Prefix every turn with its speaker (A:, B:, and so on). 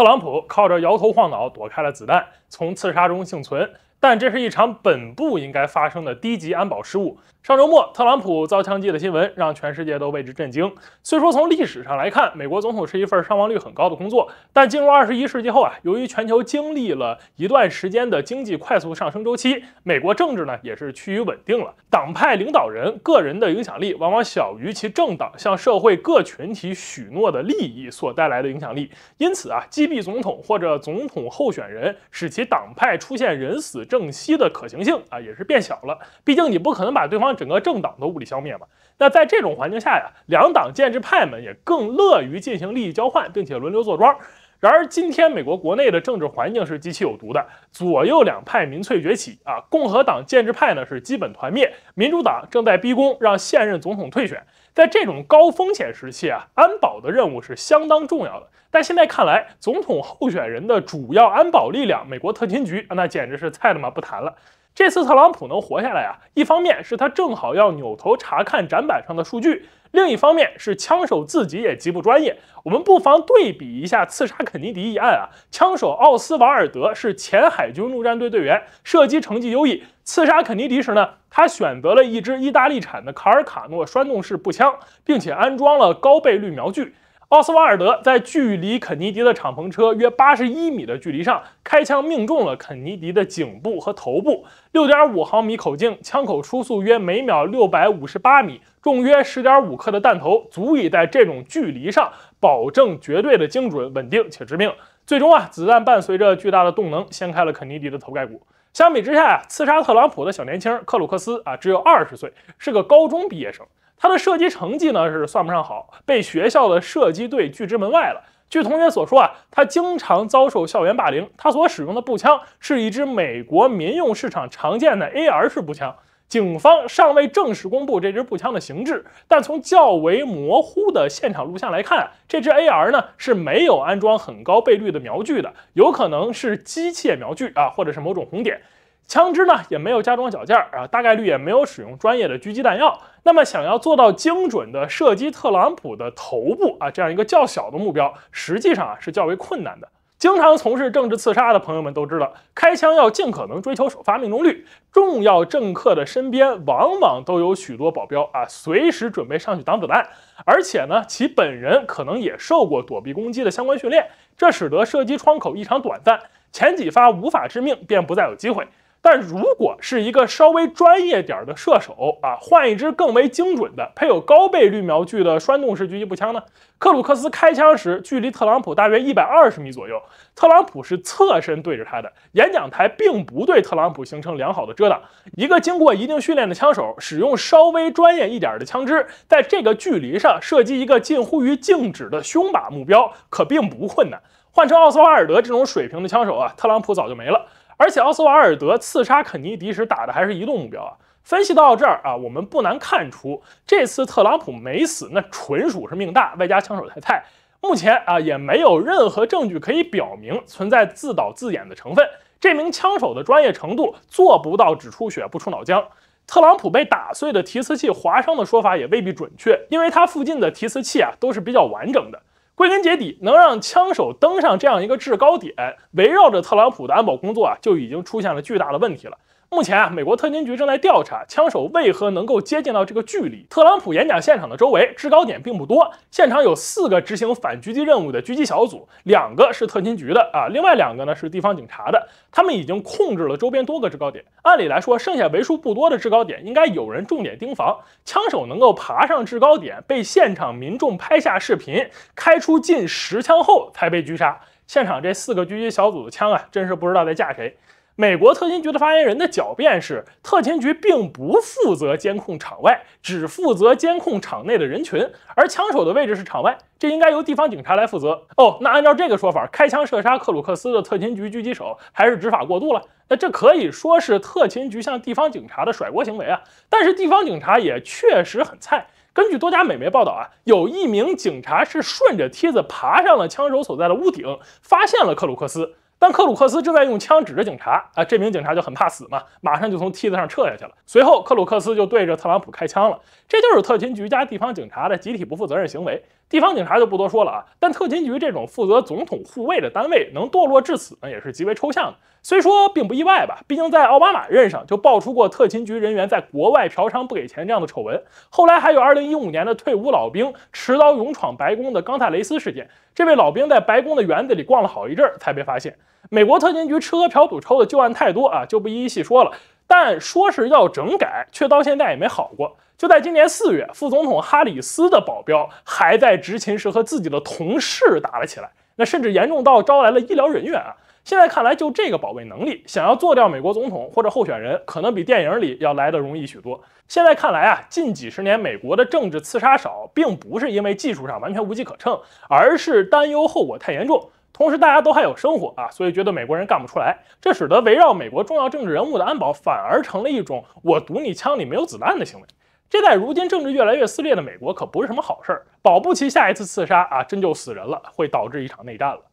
A: 特朗普靠着摇头晃脑躲开了子弹，从刺杀中幸存。但这是一场本不应该发生的低级安保失误。上周末，特朗普遭枪击的新闻让全世界都为之震惊。虽说从历史上来看，美国总统是一份伤亡率很高的工作，但进入二十一世纪后啊，由于全球经历了一段时间的经济快速上升周期，美国政治呢也是趋于稳定了。党派领导人个人的影响力往往小于其政党向社会各群体许诺的利益所带来的影响力，因此啊，击毙总统或者总统候选人，使其党派出现人死政息的可行性啊也是变小了。毕竟你不可能把对方。整个政党都物理消灭嘛？那在这种环境下呀，两党建制派们也更乐于进行利益交换，并且轮流坐庄。然而，今天美国国内的政治环境是极其有毒的，左右两派民粹崛起啊，共和党建制派呢是基本团灭，民主党正在逼宫，让现任总统退选。在这种高风险时期啊，安保的任务是相当重要的。但现在看来，总统候选人的主要安保力量——美国特勤局，那简直是菜了吗？不谈了。这次特朗普能活下来啊，一方面是他正好要扭头查看展板上的数据，另一方面是枪手自己也极不专业。我们不妨对比一下刺杀肯尼迪一案啊，枪手奥斯瓦尔德是前海军陆战队队员，射击成绩优异。刺杀肯尼迪时呢，他选择了一支意大利产的卡尔卡诺栓动式步枪，并且安装了高倍率瞄具。奥斯瓦尔德在距离肯尼迪的敞篷车约八十一米的距离上开枪，命中了肯尼迪的颈部和头部。六点五毫米口径、枪口初速约每秒六百五十八米、重约十点五克的弹头，足以在这种距离上保证绝对的精准、稳定且致命。最终啊，子弹伴随着巨大的动能，掀开了肯尼迪的头盖骨。相比之下呀，刺杀特朗普的小年轻克鲁克斯啊，只有二十岁，是个高中毕业生。他的射击成绩呢是算不上好，被学校的射击队拒之门外了。据同学所说啊，他经常遭受校园霸凌。他所使用的步枪是一支美国民用市场常见的 AR 式步枪。警方尚未正式公布这支步枪的形制，但从较为模糊的现场录像来看，这支 AR 呢是没有安装很高倍率的瞄具的，有可能是机械瞄具啊，或者是某种红点。枪支呢也没有加装小件儿啊，大概率也没有使用专业的狙击弹药。那么想要做到精准的射击特朗普的头部啊，这样一个较小的目标，实际上啊是较为困难的。经常从事政治刺杀的朋友们都知道，开枪要尽可能追求首发命中率。重要政客的身边往往都有许多保镖啊，随时准备上去挡子弹。而且呢，其本人可能也受过躲避攻击的相关训练，这使得射击窗口异常短暂，前几发无法致命，便不再有机会。但如果是一个稍微专业点的射手啊，换一支更为精准的、配有高倍率瞄具的栓动式狙击步枪呢？克鲁克斯开枪时，距离特朗普大约一百二十米左右。特朗普是侧身对着他的，演讲台并不对特朗普形成良好的遮挡。一个经过一定训练的枪手，使用稍微专业一点的枪支，在这个距离上射击一个近乎于静止的胸靶目标，可并不困难。换成奥斯瓦尔德这种水平的枪手啊，特朗普早就没了。而且奥斯瓦尔德刺杀肯尼迪时打的还是移动目标啊！分析到这儿啊，我们不难看出，这次特朗普没死，那纯属是命大外加枪手太菜。目前啊，也没有任何证据可以表明存在自导自演的成分。这名枪手的专业程度做不到只出血不出脑浆，特朗普被打碎的提词器划伤的说法也未必准确，因为他附近的提词器啊都是比较完整的。归根结底，能让枪手登上这样一个制高点，围绕着特朗普的安保工作啊，就已经出现了巨大的问题了。目前啊，美国特勤局正在调查枪手为何能够接近到这个距离。特朗普演讲现场的周围制高点并不多，现场有四个执行反狙击任务的狙击小组，两个是特勤局的啊，另外两个呢是地方警察的。他们已经控制了周边多个制高点。按理来说，剩下为数不多的制高点应该有人重点盯防。枪手能够爬上制高点，被现场民众拍下视频，开出近十枪后才被狙杀。现场这四个狙击小组的枪啊，真是不知道在架谁。美国特勤局的发言人的狡辩是，特勤局并不负责监控场外，只负责监控场内的人群，而枪手的位置是场外，这应该由地方警察来负责。哦，那按照这个说法，开枪射杀克鲁克斯的特勤局狙击手还是执法过度了？那这可以说是特勤局向地方警察的甩锅行为啊！但是地方警察也确实很菜。根据多家美媒报道啊，有一名警察是顺着梯子爬上了枪手所在的屋顶，发现了克鲁克斯。但克鲁克斯正在用枪指着警察啊，这名警察就很怕死嘛，马上就从梯子上撤下去了。随后克鲁克斯就对着特朗普开枪了，这就是特勤局加地方警察的集体不负责任行为。地方警察就不多说了啊，但特勤局这种负责总统护卫的单位能堕落至此呢，也是极为抽象的。虽说并不意外吧，毕竟在奥巴马任上就爆出过特勤局人员在国外嫖娼不给钱这样的丑闻，后来还有2015年的退伍老兵持刀勇闯白宫的冈泰雷斯事件，这位老兵在白宫的园子里逛了好一阵才被发现。美国特勤局吃喝嫖赌抽的旧案太多啊，就不一一细说了。但说是要整改，却到现在也没好过。就在今年四月，副总统哈里斯的保镖还在执勤时和自己的同事打了起来，那甚至严重到招来了医疗人员啊。现在看来，就这个保卫能力，想要做掉美国总统或者候选人，可能比电影里要来的容易许多。现在看来啊，近几十年美国的政治刺杀少，并不是因为技术上完全无机可乘，而是担忧后果太严重。同时，大家都还有生活啊，所以觉得美国人干不出来。这使得围绕美国重要政治人物的安保反而成了一种“我堵你枪里没有子弹”的行为。这在如今政治越来越撕裂的美国可不是什么好事儿，保不齐下一次刺杀啊，真就死人了，会导致一场内战了。